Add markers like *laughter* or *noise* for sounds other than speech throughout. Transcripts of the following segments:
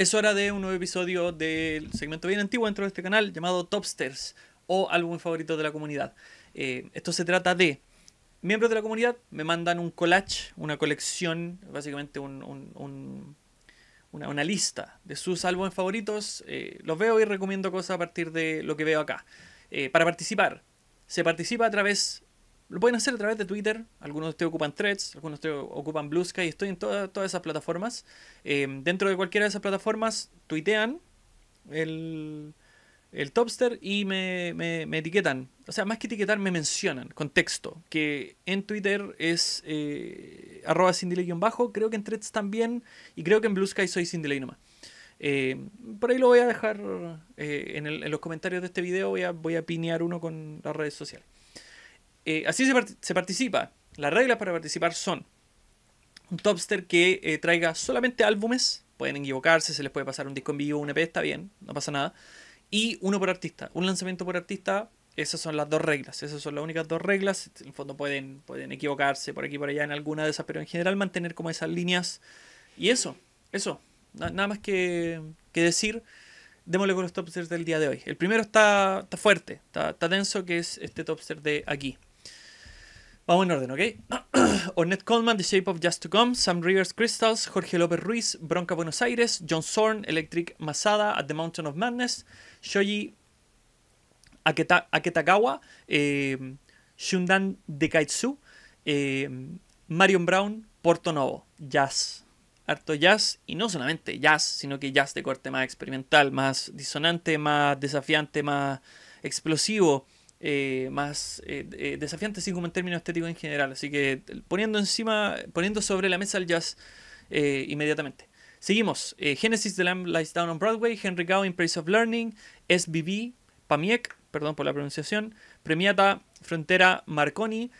Es hora de un nuevo episodio del segmento bien antiguo dentro de este canal llamado Topsters o álbum favorito de la comunidad. Eh, esto se trata de miembros de la comunidad me mandan un collage, una colección, básicamente una, lista de sus álbumes favoritos. Eh, los veo y recomiendo cosas a partir de lo que veo acá. Eh, para participar, se participa a través lo pueden hacer a través de Twitter. Algunos te ocupan Threads, algunos te ocupan Blue Sky. Estoy en todas esas plataformas. Eh, dentro de cualquiera de esas plataformas, tuitean el, Topster y me, etiquetan. O sea, más que etiquetar, me mencionan con texto. Que en Twitter es eh, arroba bajo Creo que en Threads también. Y creo que en Blue Sky soy Cindeley nomás. Eh, por ahí lo voy a dejar eh, en, los comentarios de este video. Voy a, voy a pinear uno con las redes sociales. Eh, así se, participa. Las reglas para participar son un topster que eh, traiga solamente álbumes. Pueden equivocarse, se les puede pasar un disco en vivo, un EP, está bien, no pasa nada. Y uno por artista, un lanzamiento por artista. Esas son las dos reglas, esas son las únicas dos reglas. En el fondo pueden, pueden equivocarse por aquí por allá en alguna de esas, pero en general mantener como esas líneas. Y eso, eso, nada más que, decir démosle con los topsters del día de hoy. El primero está, está fuerte, está, está, denso, que es este topster de aquí. Vamos en orden, ¿ok? *clears throat* Ornette Coleman, The Shape of Just to Come, Sam Rivers Crystals, Jorge López Ruiz, Bronca Buenos Aires, John Zorn, Electric Masada, At the Mountain of Madness, Shoji Aketakawa, Aketagawa, eh, Shundan de eh, em, Marion Brown, Porto Novo, jazz. Harto jazz, y no solamente jazz, sino que jazz de corte más experimental, más disonante, más desafiante, más explosivo. Eh, más eh, eh desafiantes, así como en términos estéticos en general. Así que eh, poniendo encima, poniendo sobre la mesa el jazz inmediatamente. Seguimos. Genesis de Lamb Lies Down on Broadway, Henry Gow in Praise of Learning, SBB, Pamiek, perdón por la pronunciación, Premiata, Frontera, Marconi,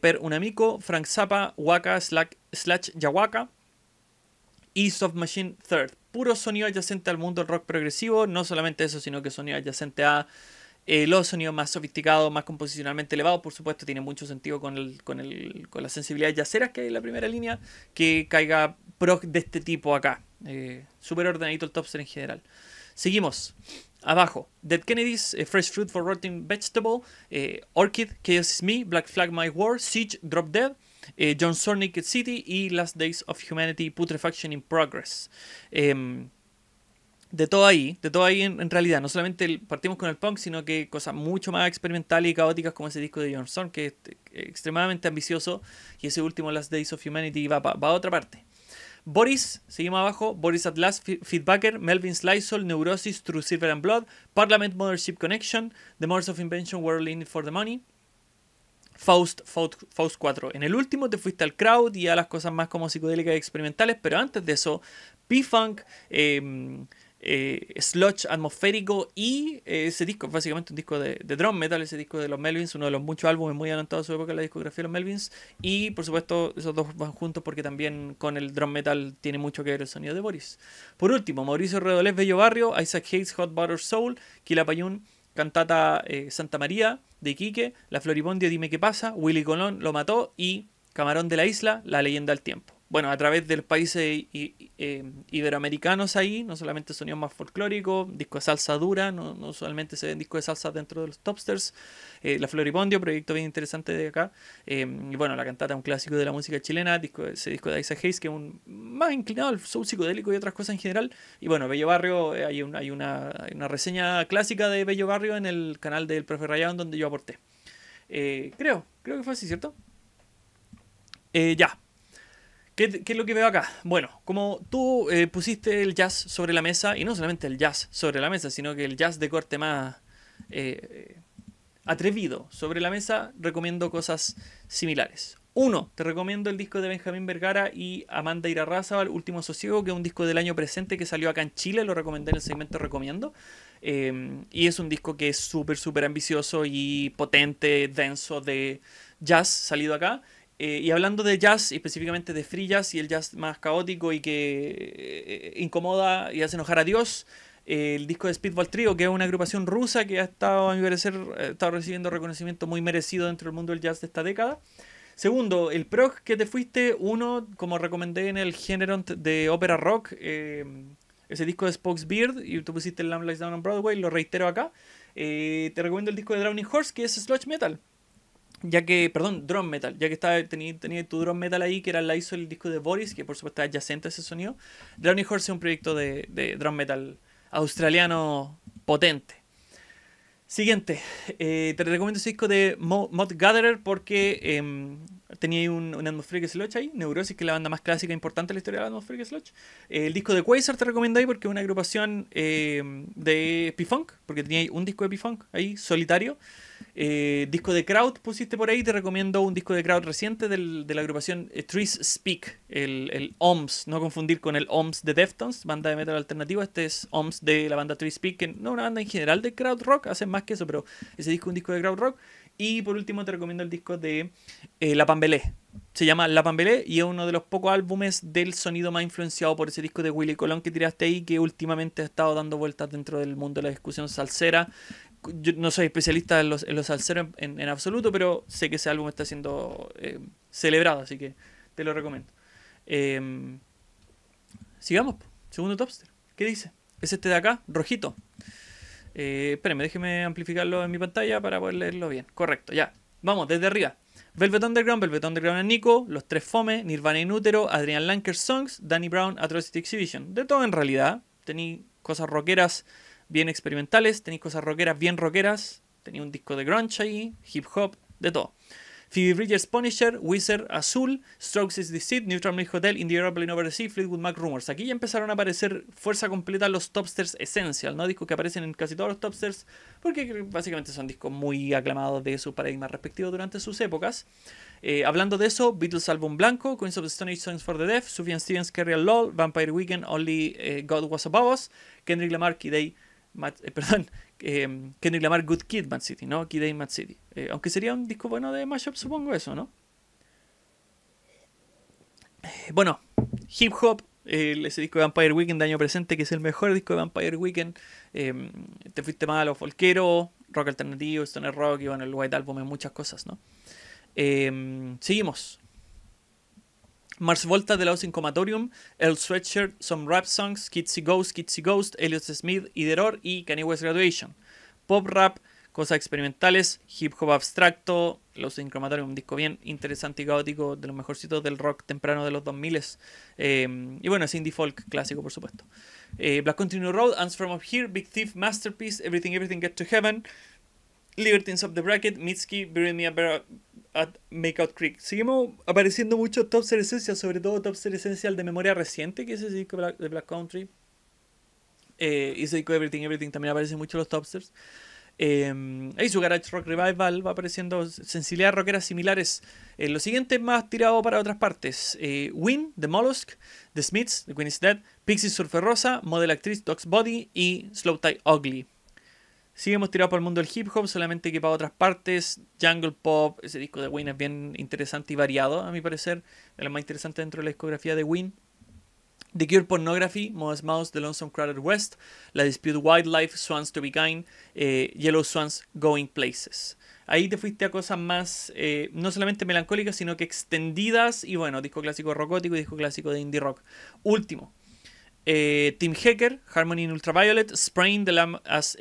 Per Unamico, Frank Zappa, Waka, Slack, Slash Yawaka y Soft Machine Third. Puro sonido adyacente al mundo del rock progresivo, no solamente eso, sino que sonido adyacente a los sonidos más sofisticados, más composicionalmente elevado, por supuesto, tiene mucho sentido con, la sensibilidad el, yaceras que hay en la primera línea, que caiga pro de este tipo acá. Eh, súper ordenadito el topster en general. Seguimos. Abajo, Dead Kennedys, eh, Fresh Fruit for Rotting Vegetable, eh, Orchid, Chaos is Me, Black Flag My War, Siege, Drop Dead, John Naked City y Last Days of Humanity, Putrefaction in Progress. Em, de todo ahí, de todo ahí en, realidad. No solamente partimos con el punk, sino que cosas mucho más experimentales y caóticas como ese disco de John Storm, que es eh, extremadamente ambicioso, y ese último, las Days of Humanity, va, a otra parte. Boris, seguimos abajo, Boris Atlas, Feedbacker, Melvin Sliceol, Neurosis, True Silver and Blood, Parliament Mothership Connection, The Morse of Invention, World in for the Money, Faust, Faust, 4. En el último te fuiste al crowd y a las cosas más como psicodélicas y experimentales, pero antes de eso, P-Funk, eh, eh, sludge atmosférico y eh, ese disco, básicamente un disco de, drum metal, ese disco de los Melvins, uno de los muchos álbumes muy adelantados de su época, la discografía de los Melvins, y por supuesto esos dos van juntos porque también con el drum metal tiene mucho que ver el sonido de Boris. Por último, Mauricio Redolés, Bello Barrio, Isaac Hayes, Hot Butter Soul, Payún Cantata eh, Santa María de Iquique, La Floribondia, Dime qué pasa, Willy Colón lo mató y Camarón de la Isla, La leyenda del tiempo bueno, a través del país eh, eh, iberoamericanos ahí, no solamente sonidos más folclóricos, disco de salsa dura, no, solamente se ven discos de salsa dentro de los Topsters, eh, La Floripondio, proyecto bien interesante de acá, y bueno, La Cantata, un clásico de la música chilena, disco, ese disco de Isa Hayes, que es un, más inclinado al soul psicodélico y otras cosas en general, y bueno, Bello Barrio, hay, hay, una, hay una reseña clásica de Bello Barrio en el canal del Profe Rayón, donde yo aporté. creo, creo que fue así, ¿cierto? ya, ¿Qué, es lo que veo acá? Bueno, como tú eh, pusiste el jazz sobre la mesa, y no solamente el jazz sobre la mesa, sino que el jazz de corte más eh, atrevido sobre la mesa, recomiendo cosas similares. Uno, te recomiendo el disco de Benjamín Vergara y Amanda El Último Sosiego, que es un disco del año presente que salió acá en Chile, lo recomendé en el segmento Recomiendo. Em, y es un disco que es súper, súper ambicioso y potente, denso de jazz salido acá. Eh, y hablando de jazz, específicamente de free jazz y el jazz más caótico y que eh, incomoda y hace enojar a Dios, eh, el disco de Speedball Trio, que es una agrupación rusa que ha estado, a mi parecer, recibiendo reconocimiento muy merecido dentro del mundo del jazz de esta década. Segundo, el prog que te fuiste, uno, como recomendé en el género de ópera rock, ese disco de Spokes Beard, y tú pusiste el Lamb Lies Down on Broadway, lo reitero acá. te recomiendo el disco de Drowning Horse, que es Sludge Metal ya que, perdón, drone metal, ya que tenía, tu drone metal ahí, que era la hizo el disco de Boris, que por supuesto está adyacente a ese sonido. Drowning Horse es un proyecto de, de drum metal australiano potente. Siguiente, eh, te recomiendo ese disco de Mod Gatherer porque em, Tenía un, se Atmospheric echa ahí, Neurosis, que es la banda más clásica e importante de la historia de Atmospheric Sludge. Eh, el disco de Quasar te recomiendo ahí porque es una agrupación eh, de P-Funk, porque tenía un disco de P-Funk ahí, solitario. Eh, disco de Kraut pusiste por ahí, te recomiendo un disco de Kraut reciente de la agrupación Trees Speak, el, el, OMS, no confundir con el OMS de Deftones, banda de metal alternativo. Este es OMS de la banda Trees Speak, que no una banda en general de Kraut Rock, hacen más que eso, pero ese disco es un disco de Kraut Rock. Y por último te recomiendo el disco de eh, La Pambelé. Se llama La Pambelé y es uno de los pocos álbumes del sonido más influenciado por ese disco de Willy Colón que tiraste ahí, que últimamente ha estado dando vueltas dentro del mundo de la discusión salsera. Yo no soy especialista en los, en salseros en, absoluto, pero sé que ese álbum está siendo eh, celebrado, así que te lo recomiendo. Em, sigamos, segundo topster. ¿Qué dice? Es este de acá, rojito. Eh, espérenme, déjeme amplificarlo en mi pantalla para poder leerlo bien. Correcto, ya. Vamos, desde arriba. Velvet Underground, Velvet Underground en Nico, Los Tres Fome, Nirvana y nútero Adrian Lanker Songs, Danny Brown, Atrocity Exhibition. De todo en realidad. Tení cosas rockeras bien experimentales, tení cosas rockeras bien rockeras, tení un disco de grunge ahí, hip hop, de todo. Phoebe Bridgers Punisher, Wizard Azul, Strokes is Deceit, Neutral Milk Hotel, In the Airplane Over the Sea, Fleetwood Mac Rumors. Aquí ya empezaron a aparecer fuerza completa los Topsters Essential, ¿no? Discos que aparecen en casi todos los Topsters, porque básicamente son discos muy aclamados de sus paradigmas respectivos durante sus épocas. Eh, hablando de eso, Beatles álbum blanco, Queens of the Stone Age Songs for the Deaf, Sufjan Stevens, Carrier LOL, Vampire Weekend, Only eh, God Was Above Us, Kendrick Lamar, y Day, eh, perdón, Em, que no Lamar Good Kid Man City, ¿no? Kid mad City. Eh, aunque sería un disco bueno de mashup, supongo eso, ¿no? Eh, bueno, hip hop, ese disco de Vampire Weekend de año presente, que es el mejor disco de Vampire Weekend. Em, te fuiste mal a los folqueros, rock alternativo, stoner rock, y bueno, el White Album en muchas cosas, ¿no? Em, seguimos. Mars Volta de Los Incomatorium, El Sweatshirt, Some Rap Songs, Kitsy Ghost, Kitsy Ghost, Elliot Smith, Ideror y Kanye West Graduation. Pop rap, cosas experimentales, hip hop abstracto, Los Incomatorium, un disco bien interesante y caótico, de los mejorcitos del rock temprano de los 2000 s em, Y bueno, es indie folk clásico, por supuesto. Eh, Black Continue Road, And From Up Here, Big Thief, Masterpiece, Everything Everything Get to Heaven, Libertines of the Bracket, Mitski, Bring Me a, at Makeout Creek. Seguimos apareciendo muchos Top Ser sobre todo Top Ser de memoria reciente, que es el disco de Black Country. y eh, ese disco Everything Everything también aparece mucho los Topsters. Eh, su Garage Rock Revival va apareciendo sensibilidades rockeras similares. Eh, lo siguiente más tirado para otras partes. Eh, Win, The Mollusk, The Smiths, The Queen is Dead, Pixie Surfer Rosa, Model Actriz, Dog's Body y Slow Tie Ugly. Sigue hemos tirado para el mundo del hip hop, solamente que para otras partes. Jungle Pop, ese disco de Win es bien interesante y variado, a mi parecer. De lo más interesante dentro de la discografía de Win. The Cure Pornography, Modest Mouse, The Lonesome Crowded West, La Dispute Wildlife, Swans to Be Kind, eh, Yellow Swans Going Places. Ahí te fuiste a cosas más, eh, no solamente melancólicas, sino que extendidas. Y bueno, disco clásico rockótico y disco clásico de indie rock. Último, eh, Tim Team Hacker, Harmony in Ultraviolet, Sprain, The Lamb as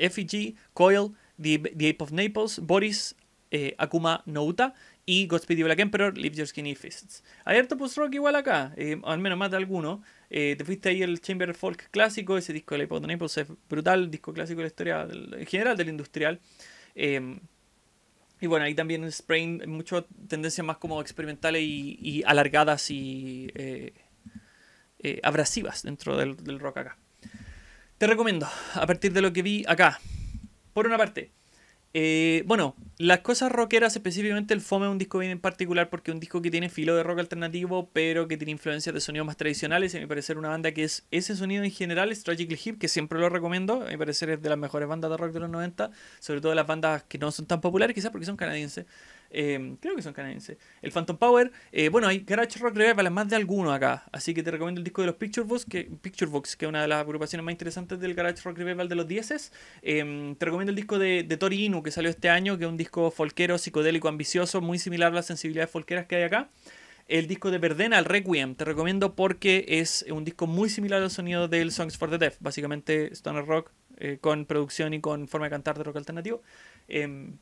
Coil, The, Ape of Naples, Boris, eh, Akuma Nouta y Godspeed the Black Emperor, Leave Your Skinny Fists. Abierto Post Rock igual acá, eh, al menos más de alguno. te fuiste ahí el Chamber Folk clásico, ese disco de la of Naples es brutal, disco clásico de la historia en general del industrial. Em, y bueno, ahí también Sprain, mucho tendencias más como experimentales y, y alargadas y eh, abrasivas dentro del, rock acá. Te recomiendo, a partir de lo que vi acá, por una parte, eh, bueno, las cosas rockeras, específicamente el FOME un disco bien en particular porque es un disco que tiene filo de rock alternativo, pero que tiene influencias de sonidos más tradicionales. Y a mi parecer, una banda que es ese sonido en general, es Hip, que siempre lo recomiendo. A mi parecer, es de las mejores bandas de rock de los 90, sobre todo las bandas que no son tan populares, quizás porque son canadienses. Em, creo que son canadienses. El Phantom Power. Eh, bueno, hay Garage Rock Revival más de alguno acá. Así que te recomiendo el disco de los Picture Books que, Picture que es una de las agrupaciones más interesantes del Garage Rock Revival de los 10 em, te recomiendo el disco de, de, Tori Inu que salió este año, que es un disco folquero, psicodélico, ambicioso, muy similar a las sensibilidades folqueras que hay acá. El disco de Verdena, el Requiem, te recomiendo porque es un disco muy similar al sonido del Songs for the Deaf. Básicamente, Stoner Rock eh, con producción y con forma de cantar de rock alternativo. Em,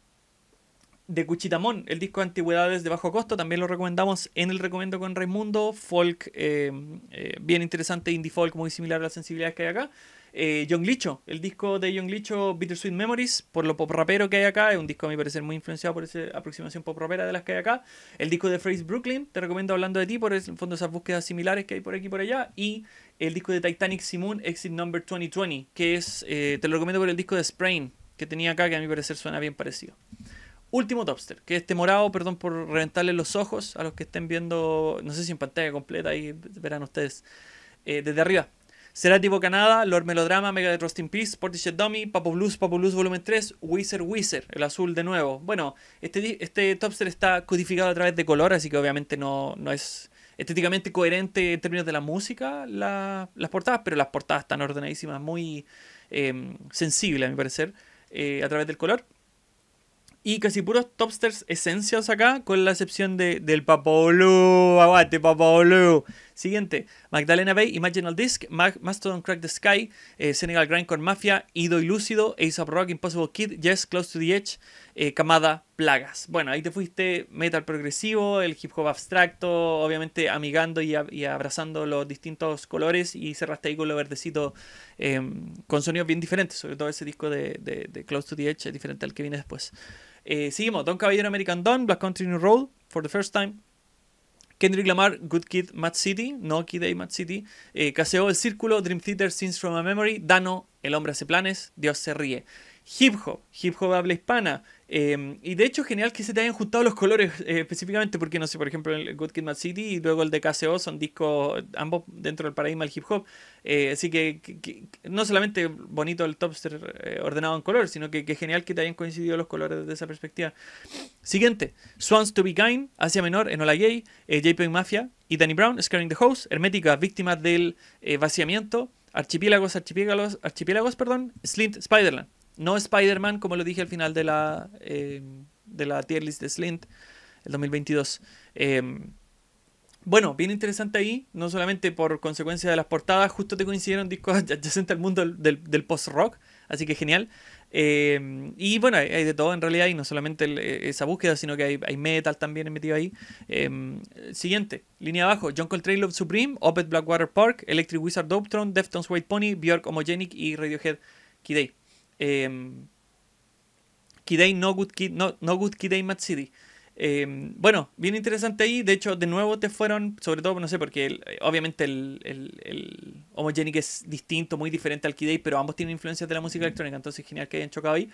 de Cuchitamón, el disco de antigüedades de bajo costo, también lo recomendamos en el Recomiendo con Raimundo, folk eh, eh, bien interesante, indie folk, muy similar a las sensibilidades que hay acá. Eh, John Licho, el disco de John Licho, Bittersweet Memories, por lo pop rapero que hay acá, es un disco a mi parecer muy influenciado por esa aproximación pop rapera de las que hay acá. El disco de Phrase Brooklyn, te recomiendo hablando de ti, por el fondo esas búsquedas similares que hay por aquí y por allá. Y el disco de Titanic Simon, Exit Number 2020, que es, eh, te lo recomiendo por el disco de Sprain, que tenía acá, que a mi parecer suena bien parecido último Topster, que es este morado, perdón por reventarle los ojos a los que estén viendo, no sé si en pantalla completa, ahí verán ustedes, eh, desde arriba. Será tipo Canada, Lord Melodrama, Mega de Rusting Peace, Portishead Dummy, Papo Blues, Papo Blues Volumen 3, Wizard Wizard, el azul de nuevo. Bueno, este, este Topster está codificado a través de color, así que obviamente no, no es estéticamente coherente en términos de la música las portadas, pero las portadas están ordenadísimas, muy em, sensibles a mi parecer, eh, a través del color y casi puros topsters esencias acá, con la excepción de, del boludo, aguante boludo. Siguiente, Magdalena Bay, Imaginal Disc, Mastodon Crack the Sky, eh, Senegal Grind con Mafia, Ido y Lúcido, Ace of Rock, Impossible Kid, Yes, Close to the Edge, Camada, eh, Plagas. Bueno, ahí te fuiste metal progresivo, el hip hop abstracto, obviamente amigando y, abrazando los distintos colores y cerraste ahí con lo verdecito em, con sonidos bien diferentes, sobre todo ese disco de, Close to the Edge, es diferente al que viene después. Eh, seguimos, Don Caballero American Don, Black Country New Road, For the First Time, Kendrick Lamar, Good Kid, Mad City, No Kid Day, Mad City, eh, Caseo, El Círculo, Dream Theater, Scenes from a Memory, Dano, El Hombre hace planes, Dios se ríe hip hop, hip hop habla hispana. Em, y de hecho, genial que se te hayan juntado los colores eh, específicamente, porque no sé, por ejemplo, el Good Kid Mad City y luego el de KCO son discos, ambos dentro del paradigma del hip hop. Eh, así que, no solamente bonito el topster eh, ordenado en color, sino que, que, genial que te hayan coincidido los colores desde esa perspectiva. Siguiente: Swans to Be Kind, Asia Menor, Enola Gay, J.P. Mafia y Danny Brown, Scaring the House, Hermética, víctimas del vaciamiento. Archipiélagos, archipiélagos, archipiélagos, perdón, Slint, Spiderland. No Spider-Man, como lo dije al final de la, em, de la tier list de Slint, el 2022. Em, bueno, bien interesante ahí, no solamente por consecuencia de las portadas, justo te coincidieron discos *laughs* adyacentes al mundo del, post-rock, así que genial. Em, y bueno, hay, de todo en realidad, y no solamente eh, esa búsqueda, sino que hay, metal también metido ahí. siguiente, línea abajo: John Coltrane Love Supreme, Opeth Blackwater Park, Electric Wizard Doptron, Deftones White Pony, Björk, Homogenic y Radiohead Kid eh, Kidei no Good Kid, no, no Good Kidei Mad City. Em, bueno, bien interesante ahí. De hecho, de nuevo te fueron, sobre todo, no sé, porque obviamente el, el, el Homogenic es distinto, muy diferente al Kidei, pero ambos tienen influencias de la música mm. electrónica, entonces es genial que hayan chocado ahí.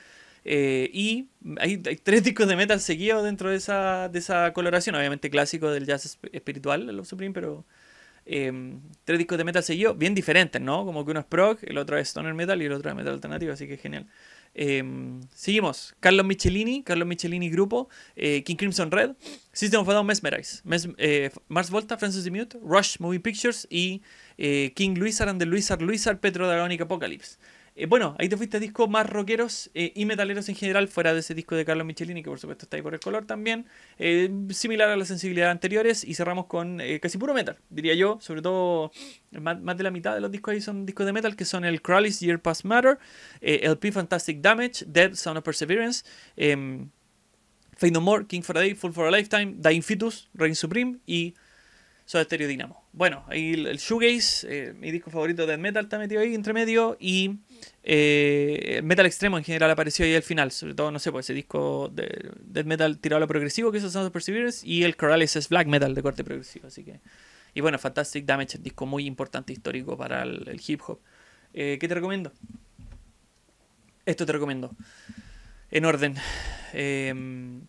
Eh, y hay, tres discos de metal seguidos dentro de esa, de esa coloración, obviamente clásico del jazz espiritual, los Supreme, pero Em, tres discos de metal seguidos, bien diferentes, ¿no? Como que uno es prog, el otro es stoner metal y el otro es metal alternativo, así que genial. Em, seguimos, Carlos Michelini, Carlos Michelini Grupo, eh, King Crimson Red, System of a Down Mesmerize, eh, Mars Volta, Francis the Mute, Rush Movie Pictures y eh, King Luisar, de Luisar, Luisar, Petro Dragonic Apocalypse. Eh, bueno, ahí te fuiste a discos más rockeros eh, y metaleros en general, fuera de ese disco de Carlos Michelini, que por supuesto está ahí por el color también. Eh, similar a las sensibilidades anteriores, y cerramos con casi puro metal, diría yo. Sobre todo, más, más, de la mitad de los discos ahí son discos de metal, que son el Crowley's Year Past Matter, LP Fantastic Damage, Dead Sound of Perseverance. Em, Fade No More, King for a Day, Full for a Lifetime, Dying Fetus, Reign Supreme y Soda Stereo Bueno, ahí el, Shoegaze, eh, mi disco favorito de metal, está metido ahí entre medio. Y eh, metal extremo en general apareció ahí al final. Sobre todo, no sé, pues ese disco de, Death metal tirado a progresivo que esos Sound of Perseverance. Y el Corrales es black metal de corte progresivo. Así que. Y bueno, Fantastic Damage, un disco muy importante histórico para el, hip hop. Eh, ¿Qué te recomiendo? Esto te recomiendo. En orden. Em,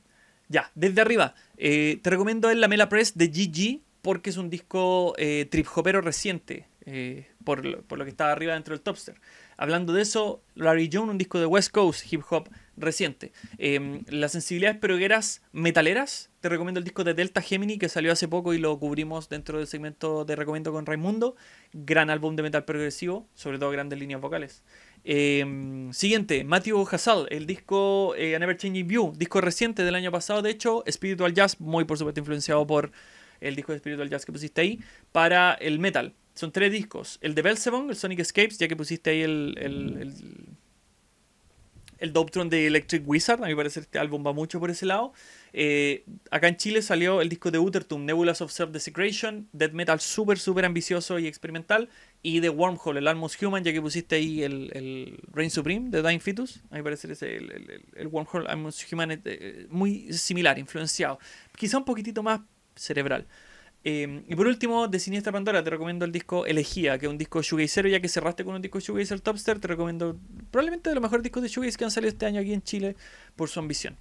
ya, desde arriba. te recomiendo el Mela Press de GG porque es un disco eh, trip hopero reciente, eh, por, lo, que estaba arriba dentro del topster. Hablando de eso, Larry Jones, un disco de West Coast hip hop reciente. Em, las sensibilidades perogueras metaleras, te recomiendo el disco de Delta Gemini que salió hace poco y lo cubrimos dentro del segmento de Recomiendo con Raimundo. Gran álbum de metal progresivo, sobre todo grandes líneas vocales. Em, siguiente, Matthew Hassel, el disco eh, A Never Changing View, disco reciente del año pasado, de hecho, Spiritual Jazz, muy por supuesto influenciado por el disco de Spiritual Jazz que pusiste ahí, para el metal. Son tres discos. El de Belzebong, el Sonic Escapes, ya que pusiste ahí el, el, el, Doptron de Electric Wizard. A parece parecer este álbum va mucho por ese lado. Eh, acá en Chile salió el disco de Utertum, Nebulas of Self-Desecration, Dead Metal súper, súper ambicioso y experimental. Y de Wormhole, el Almost Human, ya que pusiste ahí el, el Reign Supreme de Dying Fetus. A mi parecer el, el, el Wormhole Almost Human eh, eh, muy similar, influenciado. Quizá un poquitito más cerebral. Em, y por último, de Siniestra Pandora, te recomiendo el disco Elegía, que es un disco shoegazer, ya que cerraste con un disco shoegazer Topster, te recomiendo probablemente de los mejores discos de shoegaze que han salido este año aquí en Chile por su ambición.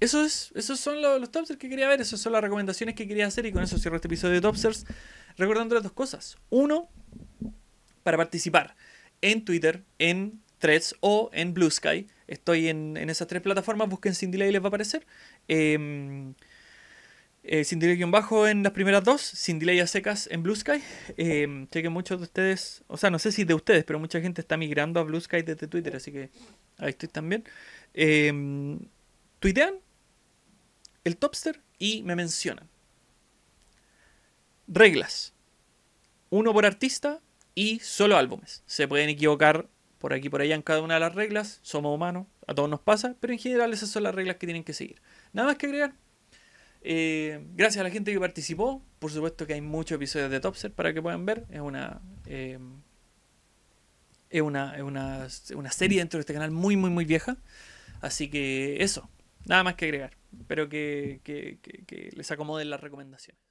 Eso esos son los, Topsters que quería ver, esas son las recomendaciones que quería hacer y con eso cierro este episodio de Topsters recordando las dos cosas. Uno, para participar en Twitter, en Threads o en Blue Sky. Estoy en, esas tres plataformas, busquen Cindy y les va a aparecer. Em, eh, sin delay bajo en las primeras dos, sin delay a secas en Blue Sky. Em, sé que muchos de ustedes, o sea, no sé si de ustedes, pero mucha gente está migrando a Blue Sky desde Twitter, así que ahí estoy también. Eh, tuitean el topster y me mencionan. Reglas. Uno por artista y solo álbumes. Se pueden equivocar por aquí por allá en cada una de las reglas. Somos humanos, a todos nos pasa, pero en general esas son las reglas que tienen que seguir. Nada más que agregar. Eh, gracias a la gente que participó. Por supuesto que hay muchos episodios de Topser para que puedan ver. Es una. Eh, es una, serie dentro de este canal muy, muy, muy vieja. Así que eso, nada más que agregar. Espero que, que les acomoden las recomendaciones.